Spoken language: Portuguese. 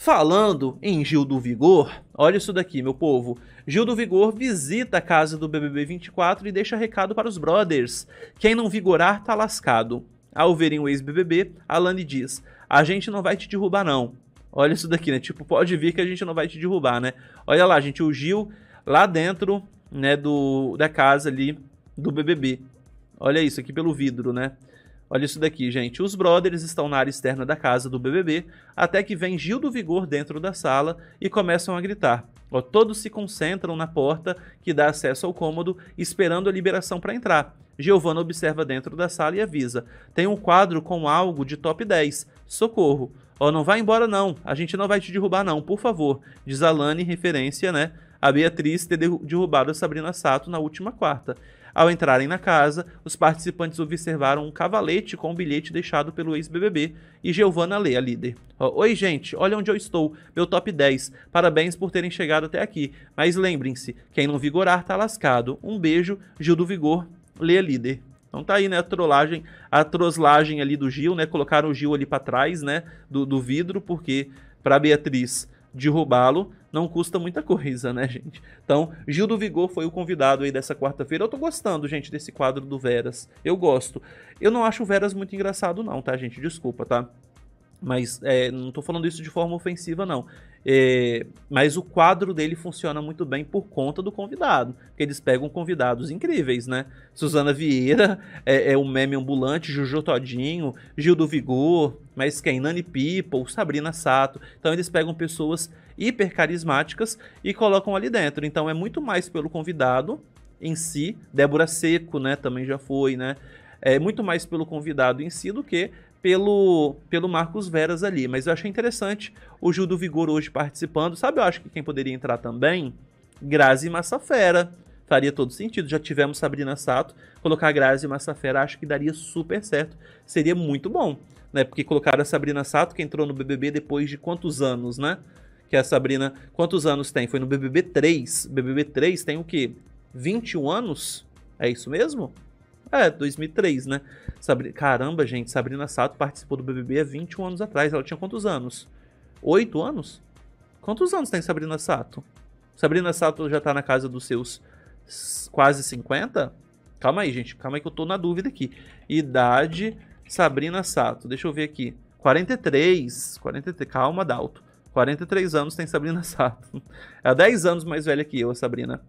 Falando em Gil do Vigor, olha isso daqui, meu povo. Gil do Vigor visita a casa do BBB 24 e deixa recado para os brothers. Quem não vigorar tá lascado. Ao verem o ex-BBB, Alane diz: A gente não vai te derrubar, não. Olha isso daqui, né? Tipo, pode vir que a gente não vai te derrubar, né? Olha lá, gente, o Gil lá dentro, né, do, da casa ali do BBB. Olha isso aqui pelo vidro, né? Olha isso daqui, gente. Os brothers estão na área externa da casa do BBB, até que vem Gil do Vigor dentro da sala e começam a gritar. Ó, todos se concentram na porta que dá acesso ao cômodo, esperando a liberação para entrar. Giovanna observa dentro da sala e avisa: tem um quadro com algo de top 10. Socorro! Ó, não vai embora não, a gente não vai te derrubar não, por favor. Diz a referência, né? a Beatriz ter derrubado a Sabrina Sato na última quarta. Ao entrarem na casa, os participantes observaram um cavalete com um bilhete deixado pelo ex-BBB e Giovana lê a líder. Oi, gente, olha onde eu estou, meu top 10. Parabéns por terem chegado até aqui. Mas lembrem-se, quem não vigorar tá lascado. Um beijo, Gil do Vigor, lê a líder. Então tá aí, né, a trollagem, a troslagem ali do Gil, né, colocaram o Gil ali para trás, né, do, do vidro, porque para Beatriz derrubá-lo não custa muita coisa, né, gente? Então, Gil do Vigor foi o convidado aí dessa quarta-feira. Eu tô gostando, gente, desse quadro do Veras. Eu gosto. Eu não acho o Veras muito engraçado não, tá, gente? Desculpa, tá? Mas é, não estou falando isso de forma ofensiva, não. É, mas o quadro dele funciona muito bem por conta do convidado. Porque eles pegam convidados incríveis, né? Suzana Vieira é, é um meme ambulante, Juju Todinho, Gil do Vigor, mas quem? Nani People, Sabrina Sato. Então eles pegam pessoas hiper carismáticas e colocam ali dentro. Então é muito mais pelo convidado em si. Débora Seco, né? Também já foi, né? É muito mais pelo convidado em si do que pelo, pelo Marcos Veras ali. Mas eu achei interessante o Gil do Vigor hoje participando. Sabe, eu acho que quem poderia entrar também? Grazi Massafera. Faria todo sentido. Já tivemos Sabrina Sato. Colocar Grazi Massafera acho que daria super certo. Seria muito bom, né? Porque colocaram a Sabrina Sato, que entrou no BBB depois de quantos anos, né? Que a Sabrina, quantos anos tem? Foi no BBB 3. BBB 3 tem o quê? 21 anos? É isso mesmo? É, 2003, né? Sabri... Caramba, gente, Sabrina Sato participou do BBB há 21 anos atrás. Ela tinha quantos anos? 8 anos? Quantos anos tem Sabrina Sato? Sabrina Sato já tá na casa dos seus quase 50? Calma aí, gente. Calma aí que eu tô na dúvida aqui. Idade Sabrina Sato. Deixa eu ver aqui. 43. 43. Calma, Dalto. 43 anos tem Sabrina Sato. É 10 anos mais velha que eu, a Sabrina.